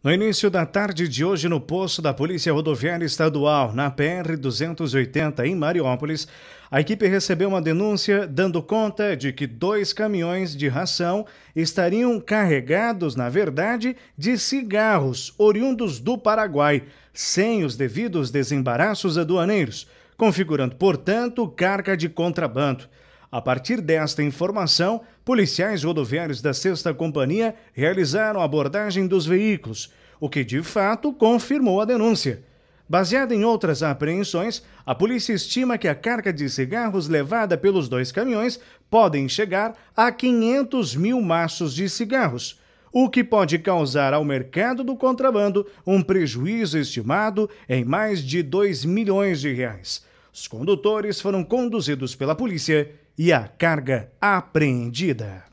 No início da tarde de hoje, no posto da Polícia Rodoviária Estadual, na PR-280, em Mariópolis, a equipe recebeu uma denúncia dando conta de que dois caminhões de ração estariam carregados, na verdade, de cigarros oriundos do Paraguai, sem os devidos desembaraços aduaneiros, configurando, portanto, carga de contrabando. A partir desta informação, policiais rodoviários da Sexta Companhia realizaram a abordagem dos veículos, o que de fato confirmou a denúncia. Baseada em outras apreensões, a polícia estima que a carga de cigarros levada pelos dois caminhões podem chegar a 500 mil maços de cigarros, o que pode causar ao mercado do contrabando um prejuízo estimado em mais de 2 milhões de reais. Os condutores foram conduzidos pela polícia e a carga apreendida.